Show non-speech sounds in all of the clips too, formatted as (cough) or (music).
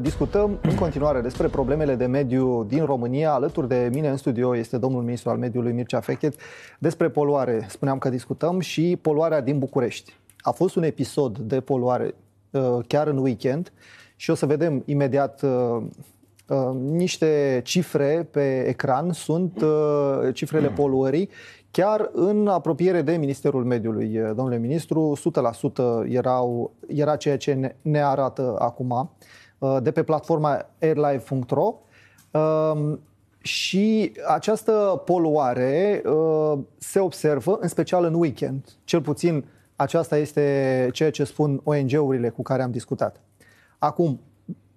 Discutăm în continuare despre problemele de mediu din România. Alături de mine în studio este domnul ministru al mediului Mircea Fechet. Despre poluare spuneam că discutăm și poluarea din București. A fost un episod de poluare uh, chiar în weekend și o să vedem imediat uh, uh, niște cifre pe ecran. Sunt cifrele mm. poluării chiar în apropiere de Ministerul Mediului, domnule ministru. 100% erau, era ceea ce ne, ne arată acum. Uh, de pe platforma airlife.ro um, și această poluare uh, se observă în special în weekend. Cel puțin aceasta este ceea ce spun ONG-urile cu care am discutat. Acum,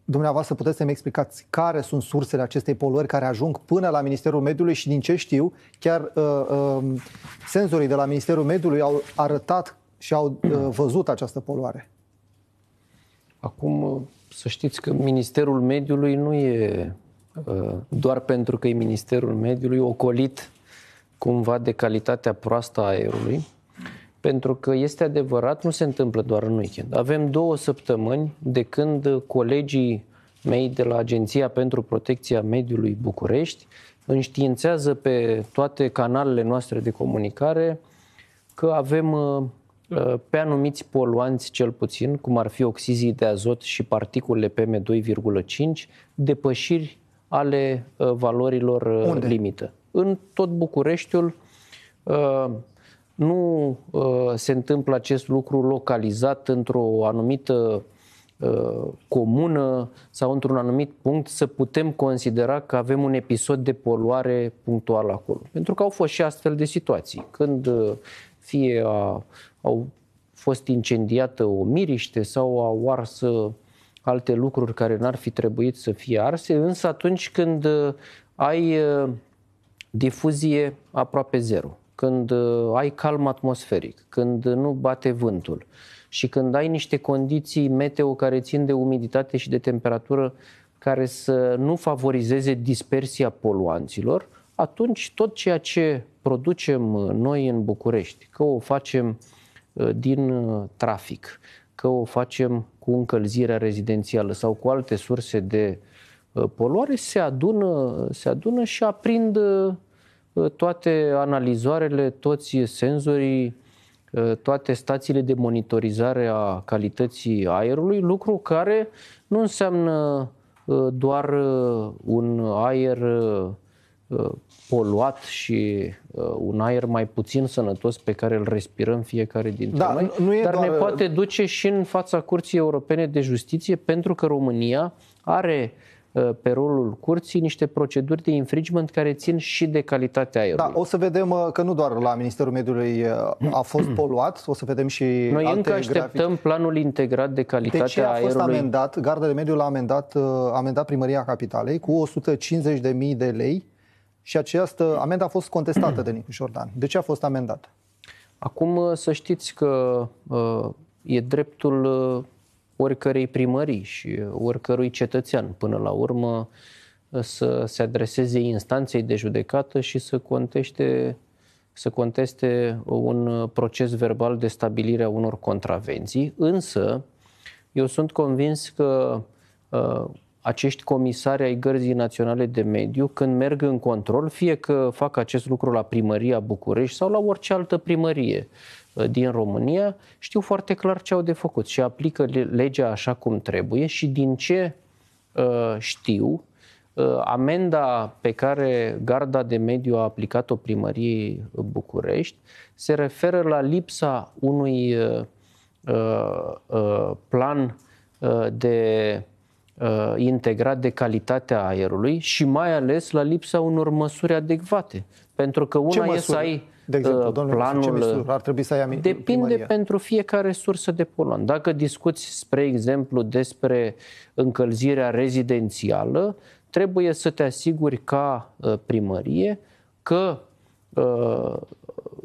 dumneavoastră puteți să-mi explicați care sunt sursele acestei poluări care ajung până la Ministerul Mediului și din ce știu, chiar uh, uh, senzorii de la Ministerul Mediului au arătat și au uh, văzut această poluare. Acum să știți că Ministerul Mediului nu e uh, doar pentru că e Ministerul Mediului ocolit cumva de calitatea proastă a aerului, pentru că este adevărat, nu se întâmplă doar în weekend. Avem două săptămâni de când colegii mei de la Agenția pentru Protecția Mediului București înștiințează pe toate canalele noastre de comunicare că avem uh, Uh, pe anumiți poluanți cel puțin, cum ar fi oxizii de azot și particulele PM2,5, depășiri ale uh, valorilor uh, Unde? limită. În tot Bucureștiul nu se întâmplă acest lucru localizat într-o anumită comună sau într-un anumit punct să putem considera că avem un episod de poluare punctual acolo. Pentru că au fost și astfel de situații, când fie a, au fost incendiată o miriște sau au ars uh, alte lucruri care n-ar fi trebuit să fie arse, însă atunci când uh, ai uh, difuzie aproape zero, când ai calm atmosferic, când nu bate vântul și când ai niște condiții meteo care țin de umiditate și de temperatură care să nu favorizeze dispersia poluanților, atunci tot ceea ce producem uh, noi în București, că o facem uh, din uh, trafic, că o facem cu încălzirea rezidențială sau cu alte surse de poluare, se adună, se adună și aprind toate analizoarele, toți senzorii, toate stațiile de monitorizare a calității aerului, lucru care nu înseamnă doar un aer Uh, poluat și uh, un aer mai puțin sănătos pe care îl respirăm fiecare dintre da, noi, nu e dar doar... ne uh, poate duce și în fața Curții Europene de Justiție pentru că România are pe rolul curții niște proceduri de infringement care țin și de calitatea da, aerului. Da, o să vedem că nu doar la Ministerul Mediului a fost (clears throat) poluat, o să vedem și Noi alte încă așteptăm grafici. planul integrat de calitate a aerului. a fost amendat, Garda de Mediu l-a amendat, amendat Primăria Capitalei cu 150.000 de lei și această amendă a fost contestată de Nicu Jordan. De ce a fost amendată? Acum uh, să știți că uh, e dreptul uh, oricărei primării și oricărui cetățean până la urmă să se adreseze instanței de judecată și să conteste, să conteste un proces verbal de stabilire a unor contravenții, însă eu sunt convins că acești comisari ai Gărzii Naționale de Mediu, când merg în control, fie că fac acest lucru la primăria București sau la orice altă primărie uh, din România, știu foarte clar ce au de făcut și aplică legea așa cum trebuie și din ce uh, știu, uh, amenda pe care Garda de Mediu a aplicat-o primăriei București se referă la lipsa unui plan de uh, integrat de calitatea aerului și mai ales la lipsa unor măsuri adecvate. Pentru că una e să ai de exemplu, uh, domnule, planul ce uh, ar trebui să ai Depinde primăria. pentru fiecare sursă de poluant. Dacă discuți, spre exemplu, despre încălzirea rezidențială, trebuie să te asiguri ca uh, primărie că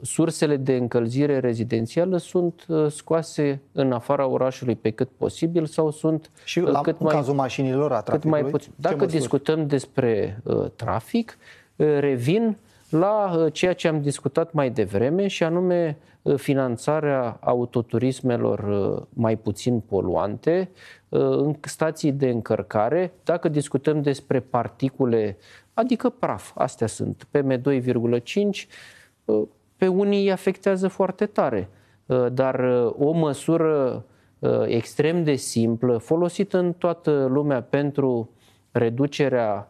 sursele de încălzire rezidențială sunt uh, scoase în afara orașului pe cât posibil sau sunt și uh, la, cât în mai, cazul mașinilor a cât mai puțin. Dacă discutăm despre uh, trafic, uh, revin la ceea ce am discutat mai devreme și anume finanțarea autoturismelor mai puțin poluante, în stații de încărcare, dacă discutăm despre particule, adică praf, astea sunt PM2,5, pe unii îi afectează foarte tare. Uh, dar uh, o măsură uh, extrem de simplă, folosită în toată lumea pentru reducerea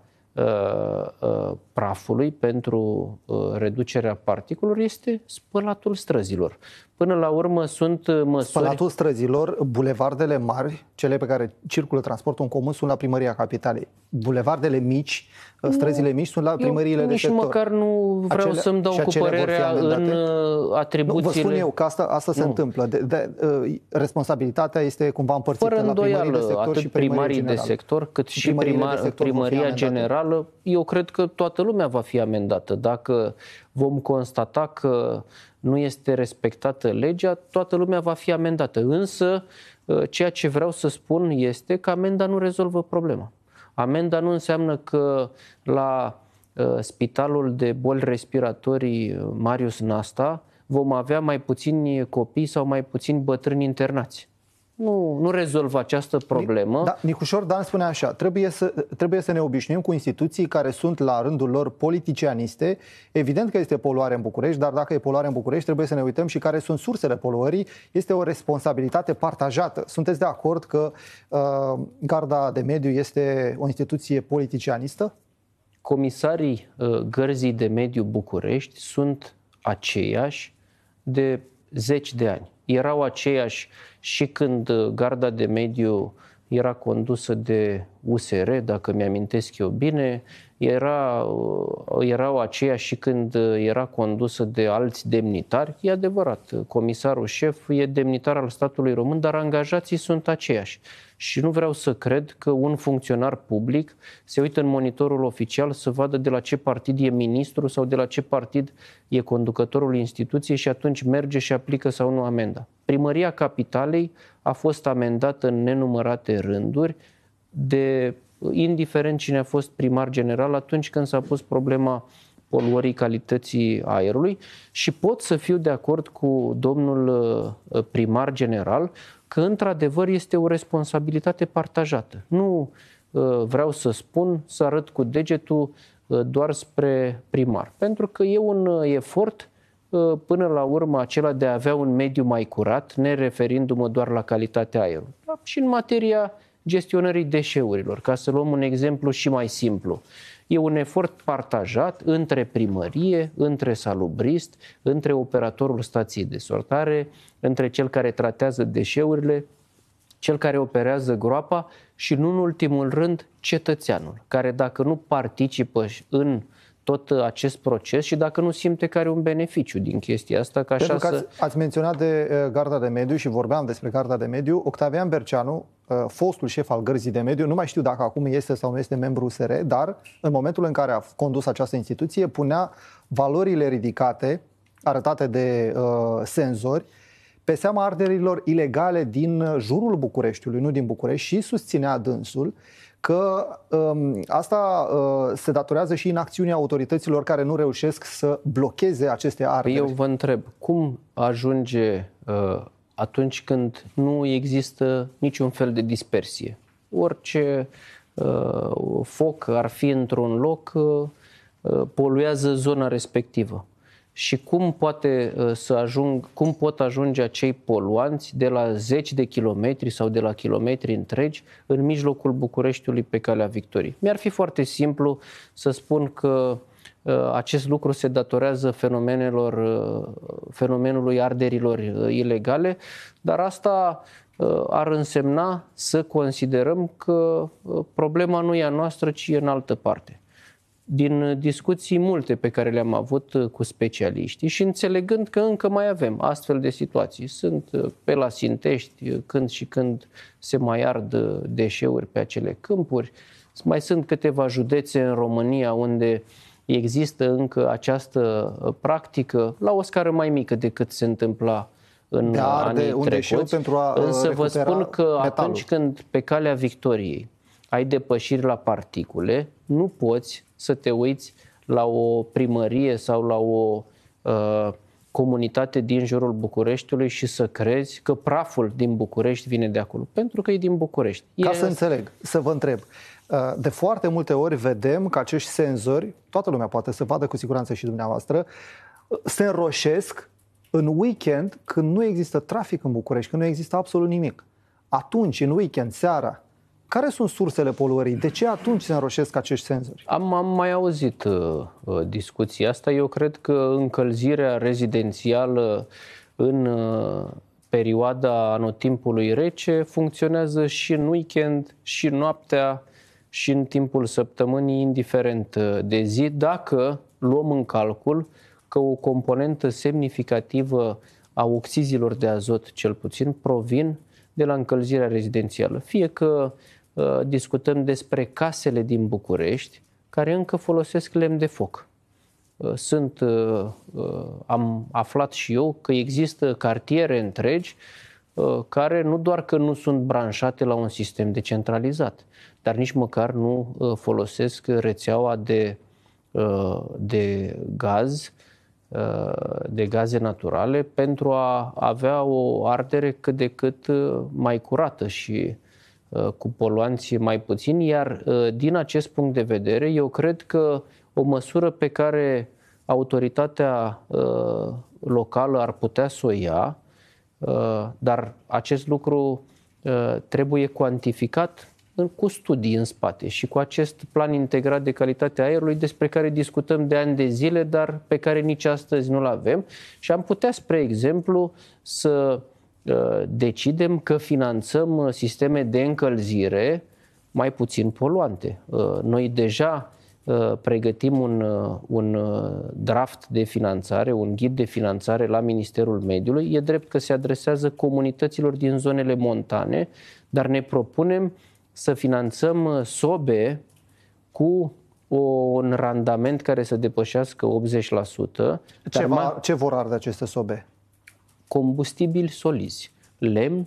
prafului, pentru reducerea particulor, este spălatul străzilor până la urmă sunt uh, măsuri... Spălatul străzilor, bulevardele mari, cele pe care circulă transportul în comun, sunt la primăria capitalei. Bulevardele mici, uh, străzile nu, mici sunt la primăriile eu de nici sector. măcar nu vreau acele, să-mi dau cu părerea în atribuțiile... Uh, nu, vă spun eu că asta, asta se nu. întâmplă. De, de, de, responsabilitatea este cumva împărțită Fără la primării de sector atât și primarii de sector, cât și primar, primăria generală. Eu cred că toată lumea va fi amendată. Dacă vom constata că nu este respectată legea, toată lumea va fi amendată. Însă, ă, ceea ce vreau să spun este că amenda nu rezolvă problema. Amenda nu înseamnă că la ă, spitalul de boli respiratorii ă, Marius Nasta vom avea mai puțini copii sau mai puțini bătrâni internați nu, nu rezolvă această problemă. Da, Nicușor Dan spune așa, trebuie să, trebuie să ne obișnuim cu instituții care sunt la rândul lor politicianiste. Evident că este poluare în București, dar dacă e poluare în București, trebuie să ne uităm și care sunt sursele poluării. Este o responsabilitate partajată. Sunteți de acord că uh, Garda de Mediu este o instituție politicianistă? Comisarii uh, Gărzii de Mediu București sunt aceiași de zeci de ani. Erau aceiași și când uh, garda de mediu uh, era condusă de USR, dacă mi-amintesc eu bine, era, erau aceia și când era condusă de alți demnitari. E adevărat, comisarul șef e demnitar al statului român, dar angajații sunt aceiași. Și nu vreau să cred că un funcționar public se uită în monitorul oficial să vadă de la ce partid e ministru sau de la ce partid e conducătorul instituției și atunci merge și aplică sau nu amenda. Primăria Capitalei a fost amendată în nenumărate rânduri de indiferent cine a fost primar general atunci când s-a pus problema poluării calității aerului și pot să fiu de acord cu domnul uh, primar general că într-adevăr este o responsabilitate partajată. Nu uh, vreau să spun, să arăt cu degetul uh, doar spre primar, pentru că e un efort până la urmă acela de a avea un mediu mai curat, ne referindu-mă doar la calitatea aerului. Da? Și în materia gestionării deșeurilor, ca să luăm un exemplu și mai simplu. E un efort partajat între primărie, între salubrist, între operatorul stației de sortare, între cel care tratează deșeurile, cel care operează groapa și, nu în ultimul rând, cetățeanul, care dacă nu participă în uh, tot uh, acest proces și dacă nu simte că are un beneficiu din chestia asta. Ca Pentru așa că ați, să... ați menționat de uh, Garda de Mediu și vorbeam despre Garda de Mediu. Octavian Berceanu, uh, fostul șef al Gărzii de Mediu, nu mai știu dacă acum este sau nu este membru SR, dar în momentul în care a condus această instituție punea valorile ridicate, arătate de uh, senzori, pe seama arderilor ilegale din uh, jurul Bucureștiului, nu din București, și susținea dânsul că um, asta uh, se datorează și acțiunea autorităților care nu reușesc să blocheze aceste păi arme. Eu vă întreb, cum ajunge uh, atunci când nu există niciun fel de dispersie? Orice uh, foc ar fi într-un loc, uh, uh poluează zona respectivă și cum, poate uh, să ajung, cum pot ajunge acei poluanți de la zeci de kilometri sau de la kilometri întregi în mijlocul Bucureștiului pe calea Victoriei. Mi-ar fi foarte simplu să spun că uh, acest lucru se datorează fenomenelor, uh, fenomenului arderilor ilegale, dar asta ar însemna să considerăm că problema nu e a noastră, ci e în altă parte din discuții multe pe care le-am avut uh, cu specialiștii și înțelegând că încă mai avem astfel de situații. Sunt uh, pe la Sintești uh, când și când se mai ard deșeuri pe acele câmpuri. Mai sunt câteva județe în România unde există încă această practică la o scară mai mică decât se întâmpla în anii arde anii un trecuți. pentru a Însă vă spun că metalul. atunci când pe calea victoriei ai depășiri la particule, nu poți să te uiți la o primărie sau la o uh, comunitate din jurul Bucureștiului și să crezi că praful din București vine de acolo, pentru că e din București. E... Ca să înțeleg, să vă întreb, uh, de foarte multe ori vedem că acești senzori, toată lumea poate să vadă cu siguranță și dumneavoastră, uh, se înroșesc în weekend când nu există trafic în București, când nu există absolut nimic. Atunci, în weekend, seara, care sunt sursele poluării? De ce atunci se înroșesc acești senzori? Am, am mai auzit uh, uh, discuția asta. Eu cred că încălzirea rezidențială în uh, perioada anotimpului rece funcționează și în weekend, și noaptea, și în timpul săptămânii, indiferent uh, de zi, dacă luăm în calcul că o componentă semnificativă a oxizilor de azot, cel puțin, provin de la încălzirea rezidențială. Fie că Uh, discutăm despre casele din București care încă folosesc lemn de foc. Uh, sunt, uh, am aflat și eu că există cartiere întregi care nu doar că nu sunt branșate la un sistem decentralizat, dar nici măcar nu folosesc rețeaua de, de gaz, de gaze naturale pentru a avea o ardere cât de cât mai curată și uh, Uh, cu poluanți mai puțin, iar uh, din acest punct de vedere, eu cred că o măsură pe care autoritatea uh, locală ar putea să o ia, dar acest lucru trebuie cuantificat cu studii în spate și cu acest plan integrat de calitate aerului despre care discutăm de ani de zile, dar pe care nici astăzi nu-l avem și am putea, spre exemplu, să Uh, decidem că finanțăm uh, sisteme de încălzire mai puțin poluante. Uh, noi deja pregătim un, un draft de finanțare, un ghid de finanțare la Ministerul Mediului. E drept că se adresează comunităților din zonele montane, dar ne propunem să finanțăm sobe cu un randament care să depășească 80%. Ce, va, mai... ce vor arde aceste sobe? combustibili solizi, lemn,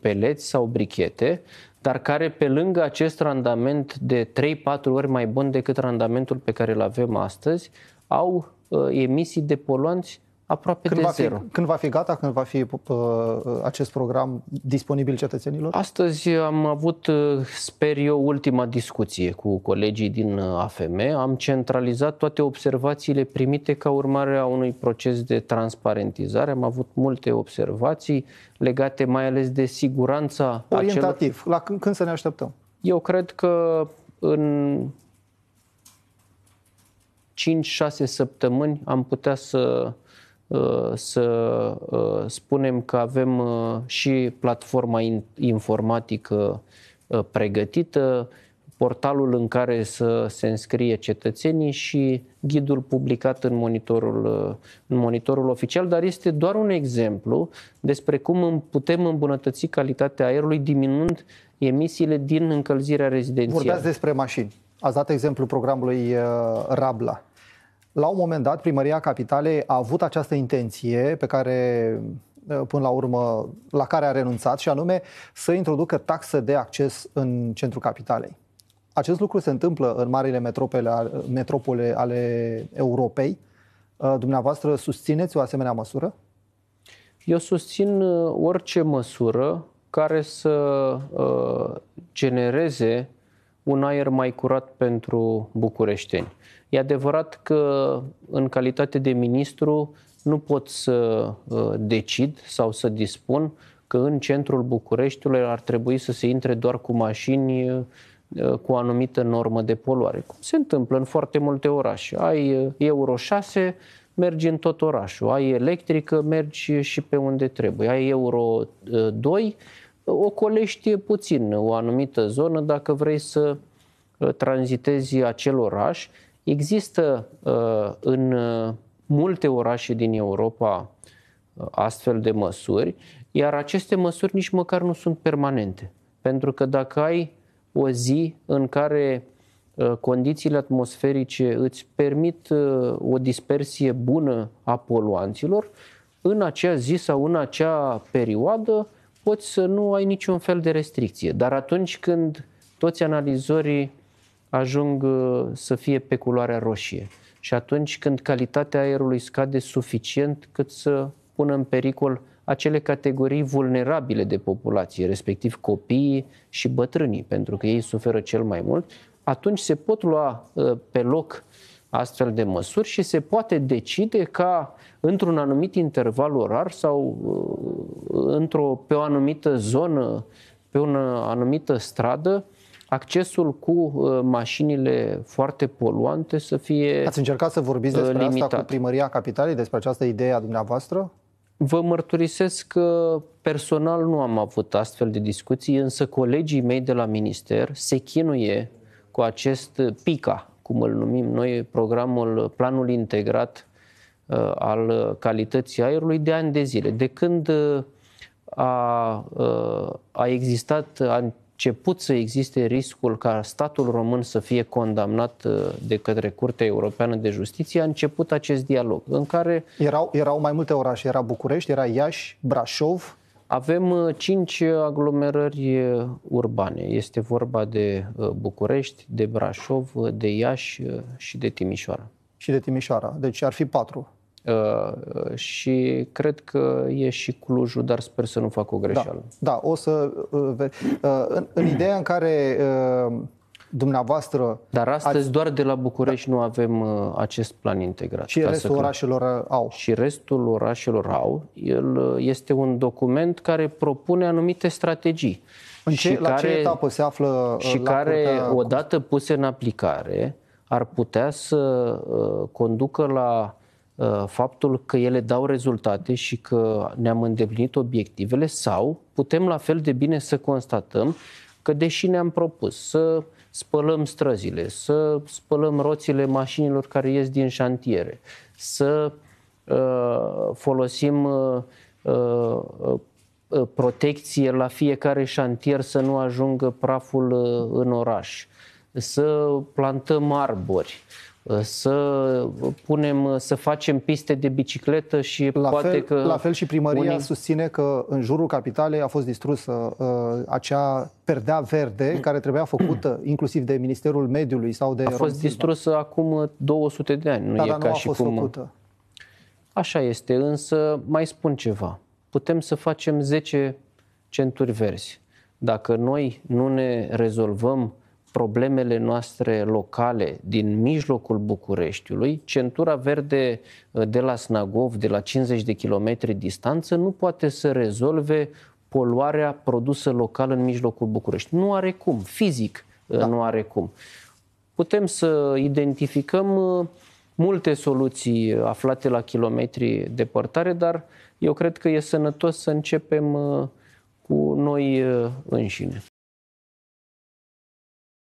peleți sau brichete, dar care pe lângă acest randament de 3-4 ori mai bun decât randamentul pe care îl avem astăzi, au uh, emisii de poluanți aproape când de va zero. Fi, când va fi gata, când va fi uh, uh acest program disponibil cetățenilor? Astăzi am avut, uh, sper eu, ultima discuție cu colegii din uh, AFM. Am centralizat toate observațiile primite ca urmare a unui proces de transparentizare. Am avut multe observații legate mai ales de siguranța. Orientativ, acelor... la când, când să ne așteptăm? Eu cred că în 5-6 săptămâni am putea să Uh, să uh, spunem că avem uh, și platforma informatică pregătită, portalul în care să se înscrie cetățenii și ghidul publicat în monitorul, în monitorul oficial, dar este doar un exemplu despre cum putem îmbunătăți calitatea aerului diminuând emisiile din încălzirea rezidențială. Vorbeați despre mașini. Ați dat exemplu programului Rabla. La un moment dat, Primăria Capitalei a avut această intenție pe care uh, până la urmă, la care a renunțat, și anume să introducă taxă de acces în centrul capitalei. Acest lucru se întâmplă în marile metropole, metropole ale Europei. Uh, dumneavoastră susțineți o asemenea măsură? Eu susțin uh, orice măsură care să genereze un aer mai curat pentru bucureșteni. E adevărat că în calitate de ministru nu pot să uh, decid sau să dispun că în centrul Bucureștiului ar trebui să se intre doar cu mașini uh, cu o anumită normă de poluare. Cum se întâmplă în foarte multe orașe. Ai uh, Euro 6, mergi în tot orașul. Ai electrică, mergi și pe unde trebuie. Ai Euro 2, ocolești puțin o anumită zonă dacă vrei să tranzitezi acel oraș Există uh, în uh, multe orașe din Europa uh, astfel de măsuri, iar aceste măsuri nici măcar nu sunt permanente. Pentru că dacă ai o zi în care condițiile atmosferice îți permit o dispersie bună a poluanților, în acea zi sau în acea perioadă poți să nu ai niciun fel de restricție. Dar atunci când toți analizorii ajung uh, să fie pe culoarea roșie. Și atunci când calitatea aerului scade suficient cât să pună în pericol acele categorii vulnerabile de populație, respectiv copiii și bătrânii, pentru că ei suferă cel mai mult, atunci se pot lua uh, pe loc astfel de măsuri și se poate decide ca într-un anumit interval orar sau uh, într-o, pe o anumită zonă, pe o anumită stradă, accesul cu uh, mașinile foarte poluante să fie Ați încercat să vorbiți uh, despre limitat. asta cu primăria capitalei, despre această idee a dumneavoastră? Vă mărturisesc că personal nu am avut astfel de discuții, însă colegii mei de la minister se chinuie cu acest PICA, cum îl numim noi, programul Planul Integrat uh, al Calității Aerului de ani de zile. De când a, a existat început să existe riscul ca statul român să fie condamnat uh, de către Curtea Europeană de Justiție, a început acest dialog în care... Erau, erau mai multe orașe, era București, era Iași, Brașov... Avem uh, cinci aglomerări uh, urbane. Este vorba de București, de Brașov, de Iași și de Timișoara. Și de Timișoara. Deci ar fi patru. Uh, uh, și cred că e și Clujul, dar sper să nu fac o greșeală. Da, da o să... Uh, în, în ideea în care dumneavoastră... Dar astăzi ați... doar de la București da. nu avem uh, acest plan integrat. Și restul să... orașelor au. Și restul orașelor au. El este un document care propune anumite strategii. În ce, și la care, ce etapă se află? Și care, curtea... odată puse în aplicare, ar putea să uh, conducă la Uh, faptul că ele dau rezultate și că ne-am îndeplinit obiectivele sau putem la fel de bine să constatăm că deși ne-am propus să spălăm străzile, să spălăm roțile mașinilor care ies din șantiere, să uh, folosim uh, uh, uh protecție la fiecare șantier să nu ajungă praful uh, în oraș, să plantăm arbori, Uh, să punem, uh, să facem piste de bicicletă și la poate fel, că... La fel și primăria unii... susține că în jurul capitalei a fost distrusă uh, acea perdea verde mm. care trebuia făcută (clears throat) inclusiv de Ministerul Mediului sau de... A fost distrusă acum 200 de ani, nu da, e dar ca nu a și fost cum... Făcută. Așa este, însă mai spun ceva. Putem să facem 10 centuri verzi. Dacă noi nu ne rezolvăm problemele noastre locale din mijlocul Bucureștiului, centura verde uh, de la Snagov, de la 50 de kilometri distanță, nu poate să rezolve poluarea produsă local în mijlocul București. Nu are cum, fizic uh, da. nu are cum. Putem să identificăm uh, multe soluții aflate la kilometri departare, dar eu cred că e sănătos să începem cu noi înșine.